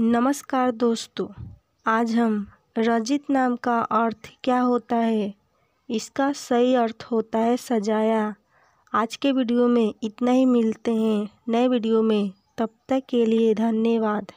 नमस्कार दोस्तों आज हम रजित नाम का अर्थ क्या होता है इसका सही अर्थ होता है सजाया आज के वीडियो में इतना ही मिलते हैं नए वीडियो में तब तक के लिए धन्यवाद